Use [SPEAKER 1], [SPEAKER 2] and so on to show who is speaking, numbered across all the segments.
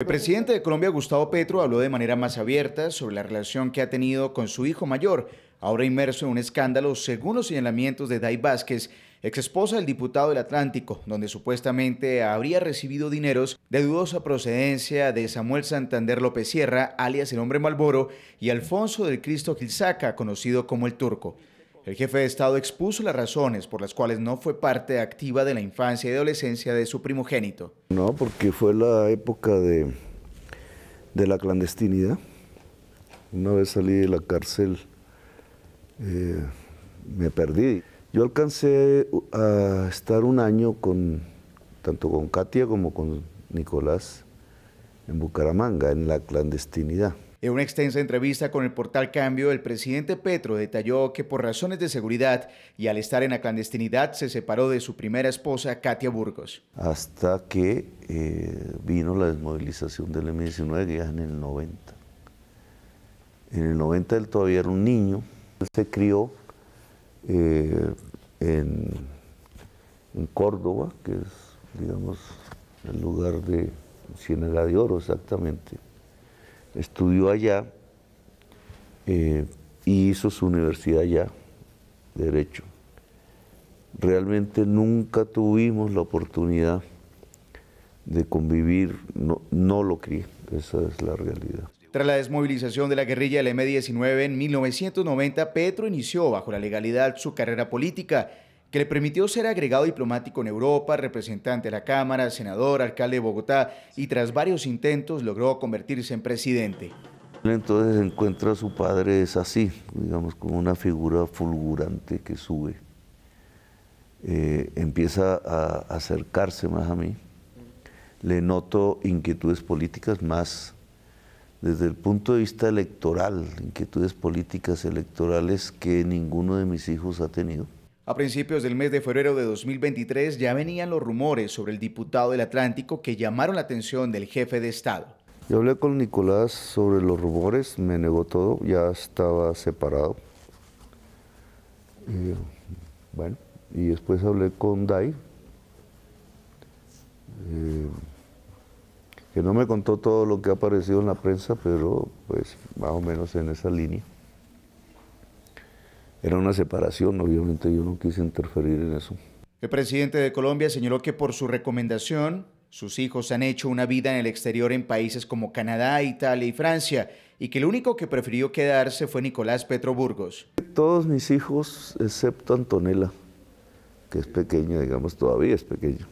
[SPEAKER 1] El presidente de Colombia, Gustavo Petro, habló de manera más abierta sobre la relación que ha tenido con su hijo mayor, ahora inmerso en un escándalo según los señalamientos de Dai Vázquez, ex esposa del diputado del Atlántico, donde supuestamente habría recibido dineros de dudosa procedencia de Samuel Santander López Sierra, alias el hombre Malboro, y Alfonso del Cristo Gilzaca, conocido como el Turco. El jefe de Estado expuso las razones por las cuales no fue parte activa de la infancia y adolescencia de su primogénito.
[SPEAKER 2] No, porque fue la época de, de la clandestinidad. Una vez salí de la cárcel, eh, me perdí. Yo alcancé a estar un año con, tanto con Katia como con Nicolás en Bucaramanga, en la clandestinidad.
[SPEAKER 1] En una extensa entrevista con el portal Cambio, el presidente Petro detalló que por razones de seguridad y al estar en la clandestinidad se separó de su primera esposa, Katia Burgos.
[SPEAKER 2] Hasta que eh, vino la desmovilización del M-19, que en el 90. En el 90 él todavía era un niño. Él se crió eh, en, Córdoba, que es, digamos, el lugar de Ciénaga de Oro exactamente estudió allá eh, y hizo su universidad allá, Derecho. Realmente nunca tuvimos la oportunidad de convivir, no, lo creí, esa es la realidad.
[SPEAKER 1] Tras la desmovilización de la guerrilla del M-19 en 1990, Petro inició bajo la legalidad su carrera política que le permitió ser agregado diplomático en Europa, representante de la Cámara, senador, alcalde de Bogotá y tras varios intentos logró convertirse en presidente.
[SPEAKER 2] Entonces encuentra a su padre, es así, digamos, como una figura fulgurante que sube. Eh, empieza a acercarse más a mí. Le noto inquietudes políticas más desde el punto de vista electoral, inquietudes políticas electorales que ninguno de mis hijos ha tenido
[SPEAKER 1] a principios del mes de febrero de 2023 ya venían los rumores sobre el diputado del Atlántico que llamaron la atención del jefe de Estado.
[SPEAKER 2] Yo hablé con Nicolás sobre los rumores, me negó todo, ya estaba separado. bueno, y después hablé con Dai, eh, que no me contó todo lo que ha aparecido en la prensa, pero pues más o menos en esa línea era una separación, obviamente yo no quise interferir en eso.
[SPEAKER 1] El presidente de Colombia señaló que por su recomendación, sus hijos han hecho una vida en el exterior en países como Canadá, Italia y Francia, y que el único que prefirió quedarse fue Nicolás Petro Burgos.
[SPEAKER 2] Todos mis hijos, excepto Antonella, que es pequeña, digamos, todavía es pequeña,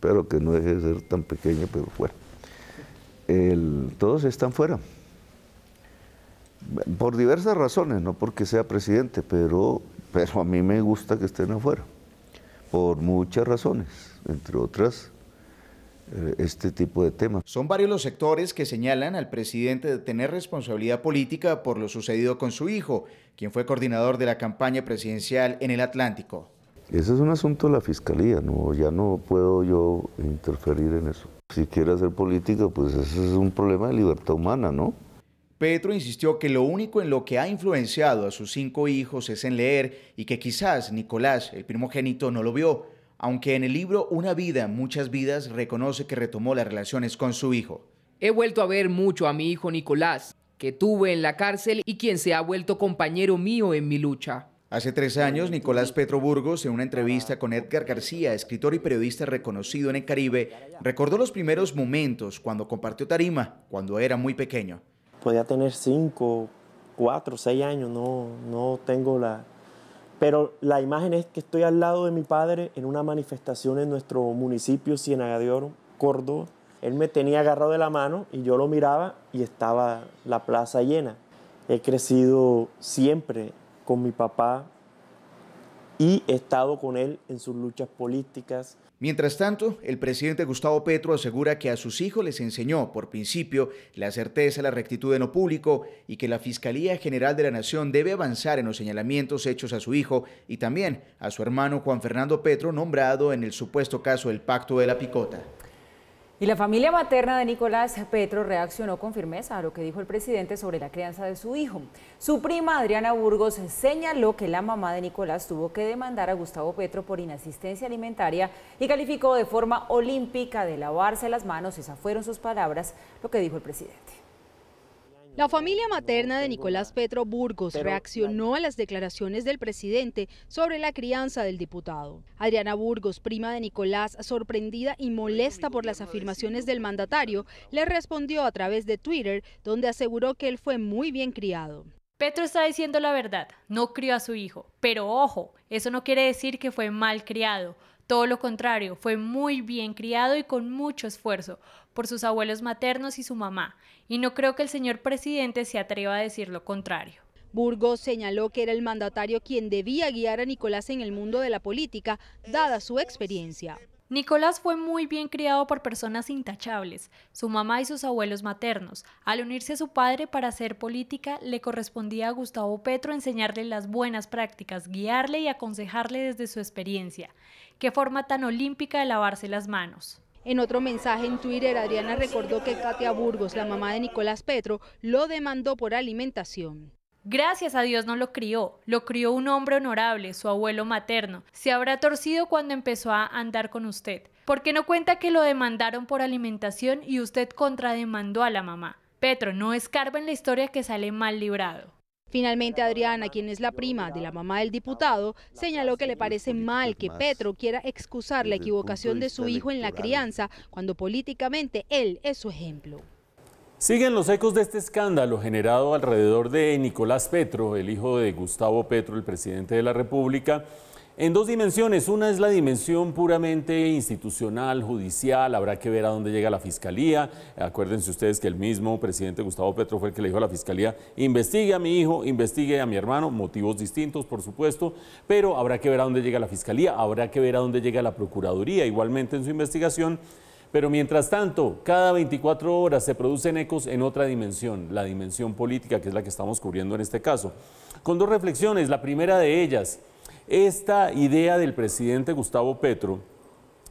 [SPEAKER 2] pero que no deje de ser tan pequeña, pero fuera. todos están fuera. Por diversas razones, no porque sea presidente, pero, pero a mí me gusta que estén afuera, por muchas razones, entre otras eh, este tipo de temas. Son varios los sectores
[SPEAKER 1] que señalan al presidente de tener responsabilidad política por lo sucedido con su hijo, quien fue coordinador de la campaña presidencial en el Atlántico.
[SPEAKER 2] Ese es un asunto de la fiscalía, no, ya no puedo yo interferir en eso. Si quiere hacer política, pues ese es un problema de libertad humana, ¿no?
[SPEAKER 1] Petro insistió que lo único en lo que ha influenciado a sus cinco hijos es en leer y que quizás Nicolás, el primogénito, no lo vio, aunque en el libro Una vida, muchas vidas reconoce que retomó las relaciones con su hijo. He vuelto a ver mucho a mi hijo Nicolás, que tuve en la cárcel y quien se ha vuelto compañero mío en mi lucha. Hace tres años, Nicolás Petro Burgos, en una entrevista con Edgar García, escritor y periodista reconocido en el Caribe, recordó los primeros momentos cuando compartió tarima, cuando era muy pequeño podía tener 5, 4, 6 años, no, no tengo la... Pero la imagen es que estoy al lado de mi padre en una manifestación en nuestro municipio, Ciénaga de Oro, Córdoba. Él me tenía agarrado de la mano y yo lo miraba y estaba la plaza llena. He crecido siempre con mi papá y he estado con él en sus luchas políticas, Mientras tanto, el presidente Gustavo Petro asegura que a sus hijos les enseñó, por principio, la certeza, la rectitud en lo público y que la Fiscalía General de la Nación debe avanzar en los señalamientos hechos a su hijo y también a su hermano Juan Fernando Petro, nombrado en el supuesto caso del Pacto de la Picota.
[SPEAKER 3] Y la familia materna de Nicolás Petro reaccionó con firmeza a lo que dijo el presidente sobre la crianza de su hijo. Su prima Adriana Burgos señaló que la mamá de Nicolás tuvo que demandar a Gustavo Petro por inasistencia alimentaria y calificó de forma olímpica de lavarse las manos, esas fueron sus palabras, lo que dijo el presidente. La familia materna de Nicolás Petro Burgos reaccionó a las declaraciones del presidente sobre la crianza del diputado. Adriana Burgos, prima de Nicolás, sorprendida y molesta por las afirmaciones del mandatario, le respondió a través de Twitter, donde aseguró que él fue muy bien criado. Petro está diciendo la verdad,
[SPEAKER 4] no crió a su hijo, pero ojo, eso no quiere decir que fue mal criado. Todo lo contrario, fue muy bien criado y con mucho esfuerzo por sus abuelos maternos y su mamá, y no creo que el señor presidente se atreva a decir lo contrario.
[SPEAKER 3] Burgos señaló que era el mandatario quien debía guiar a Nicolás en el mundo de la política, dada su experiencia. Nicolás fue muy bien criado por personas intachables, su mamá y sus abuelos
[SPEAKER 4] maternos. Al unirse a su padre para hacer política, le correspondía a Gustavo Petro enseñarle las buenas prácticas, guiarle y aconsejarle desde su experiencia. Qué forma tan
[SPEAKER 3] olímpica de lavarse las manos. En otro mensaje en Twitter, Adriana recordó que Katia Burgos, la mamá de Nicolás Petro, lo demandó por alimentación. Gracias a Dios no lo
[SPEAKER 4] crió, lo crió un hombre honorable, su abuelo materno. Se habrá torcido cuando empezó a andar con usted. ¿Por qué no cuenta que lo demandaron por alimentación y usted contrademandó a la mamá? Petro, no escarba en la historia que sale mal librado.
[SPEAKER 3] Finalmente, Adriana, quien es la prima de la mamá del diputado, señaló que le parece mal que Petro quiera excusar la equivocación de su hijo en la crianza, cuando políticamente él es su ejemplo.
[SPEAKER 5] Siguen los ecos de este escándalo generado alrededor de Nicolás Petro, el hijo de Gustavo Petro, el presidente de la República, en dos dimensiones. Una es la dimensión puramente institucional, judicial, habrá que ver a dónde llega la fiscalía. Acuérdense ustedes que el mismo presidente Gustavo Petro fue el que le dijo a la fiscalía, investigue a mi hijo, investigue a mi hermano, motivos distintos por supuesto, pero habrá que ver a dónde llega la fiscalía, habrá que ver a dónde llega la Procuraduría, igualmente en su investigación. Pero mientras tanto, cada 24 horas se producen ecos en otra dimensión, la dimensión política, que es la que estamos cubriendo en este caso. Con dos reflexiones, la primera de ellas, esta idea del presidente Gustavo Petro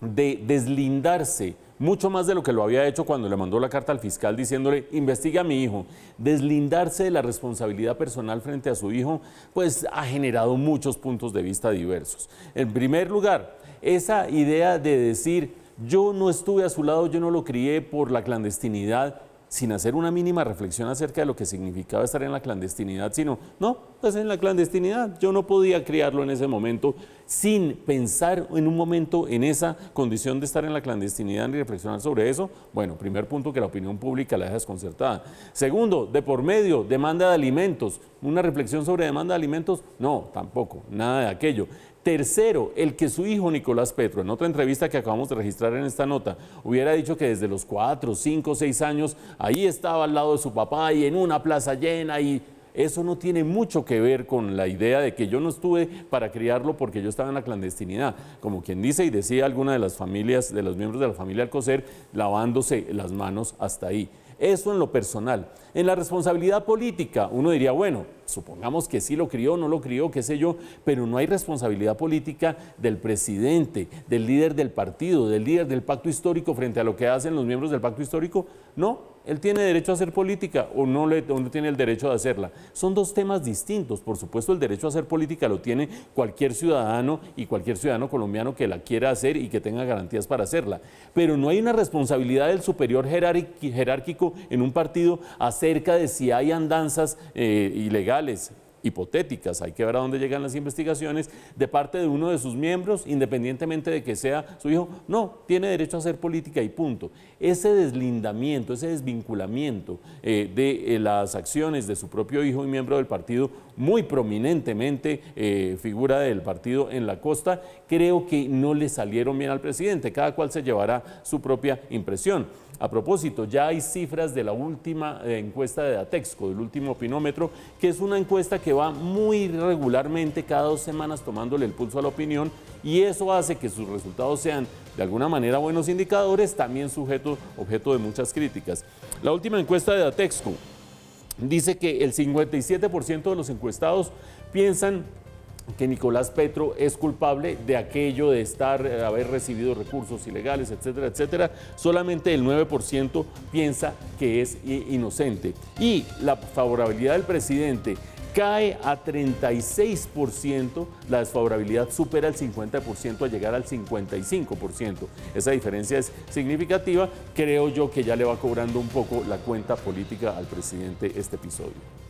[SPEAKER 5] de deslindarse mucho más de lo que lo había hecho cuando le mandó la carta al fiscal diciéndole, investiga a mi hijo, deslindarse de la responsabilidad personal frente a su hijo, pues ha generado muchos puntos de vista diversos. En primer lugar, esa idea de decir, yo no estuve a su lado, yo no lo crié por la clandestinidad, sin hacer una mínima reflexión acerca de lo que significaba estar en la clandestinidad, sino, no, pues en la clandestinidad, yo no podía criarlo en ese momento sin pensar en un momento en esa condición de estar en la clandestinidad ni reflexionar sobre eso, bueno, primer punto, que la opinión pública la deja desconcertada. Segundo, de por medio, demanda de alimentos. ¿Una reflexión sobre demanda de alimentos? No, tampoco, nada de aquello. Tercero, el que su hijo Nicolás Petro, en otra entrevista que acabamos de registrar en esta nota, hubiera dicho que desde los cuatro, cinco, seis años ahí estaba al lado de su papá y en una plaza llena y eso no tiene mucho que ver con la idea de que yo no estuve para criarlo porque yo estaba en la clandestinidad. Como quien dice y decía alguna de las familias, de los miembros de la familia Alcocer, lavándose las manos hasta ahí. Eso en lo personal. En la responsabilidad política, uno diría, bueno, supongamos que sí lo crió, no lo crió, qué sé yo, pero no hay responsabilidad política del presidente, del líder del partido, del líder del pacto histórico frente a lo que hacen los miembros del pacto histórico. No, él tiene derecho a hacer política o no, le, tiene el derecho de hacerla. Son dos temas distintos. Por supuesto, el derecho a hacer política lo tiene cualquier ciudadano y cualquier ciudadano colombiano que la quiera hacer y que tenga garantías para hacerla. Pero no hay una responsabilidad del superior jerárquico en un partido acerca de si hay andanzas eh, ilegales Gales hipotéticas, hay que ver a dónde llegan las investigaciones, de parte de uno de sus miembros, independientemente de que sea su hijo, no, tiene derecho a hacer política y punto. Ese deslindamiento, ese desvinculamiento eh, de eh, las acciones de su propio hijo y miembro del partido, muy prominentemente eh, figura del partido en la costa, creo que no le salieron bien al presidente, cada cual se llevará su propia impresión. A propósito, ya hay cifras de la última encuesta de Atexco, del último opinómetro, que es una encuesta que va muy regularmente, cada dos semanas tomándole el pulso a la opinión y eso hace que sus resultados sean de alguna manera buenos indicadores, también sujeto, objeto de muchas críticas. La última encuesta de Datexco dice que el 57% de los encuestados piensan que Nicolás Petro es culpable de aquello de estar, eh, haber recibido recursos ilegales, etcétera, etcétera. Solamente el 9% piensa que es inocente. Y la favorabilidad del presidente cae a 36%, la desfavorabilidad supera el 50% a llegar al 55%. Esa diferencia es significativa, creo yo que ya le va cobrando un poco la cuenta política al presidente este episodio.